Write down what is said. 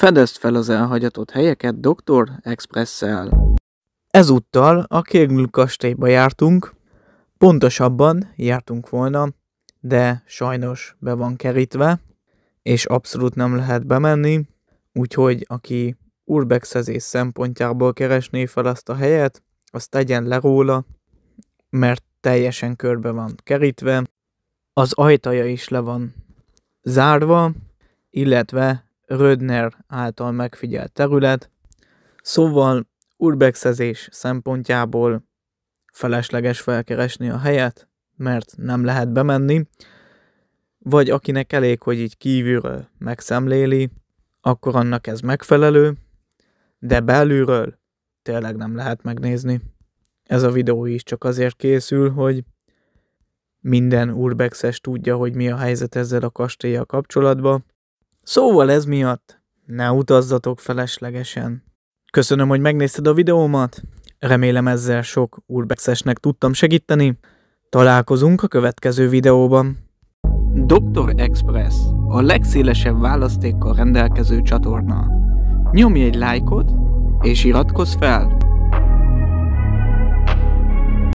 Fedezd fel az elhagyatott helyeket Dr. Expresszel. Ezúttal a Kérgül kastélyba jártunk, pontosabban jártunk volna, de sajnos be van kerítve, és abszolút nem lehet bemenni, úgyhogy aki urbexezés szempontjából keresné fel azt a helyet, azt tegyen le róla, mert teljesen körbe van kerítve, az ajtaja is le van zárva, illetve Rödner által megfigyelt terület, szóval urbexezés szempontjából felesleges felkeresni a helyet, mert nem lehet bemenni, vagy akinek elég, hogy így kívülről megszemléli, akkor annak ez megfelelő, de belülről tényleg nem lehet megnézni. Ez a videó is csak azért készül, hogy minden urbexes tudja, hogy mi a helyzet ezzel a kastélyjal kapcsolatban, Szóval ez miatt ne utazzatok feleslegesen. Köszönöm, hogy megnézted a videómat, remélem ezzel sok urbexesnek tudtam segíteni. Találkozunk a következő videóban. Dr. Express a legszélesebb választékkal rendelkező csatorna. Nyomj egy lájkot és iratkozz fel!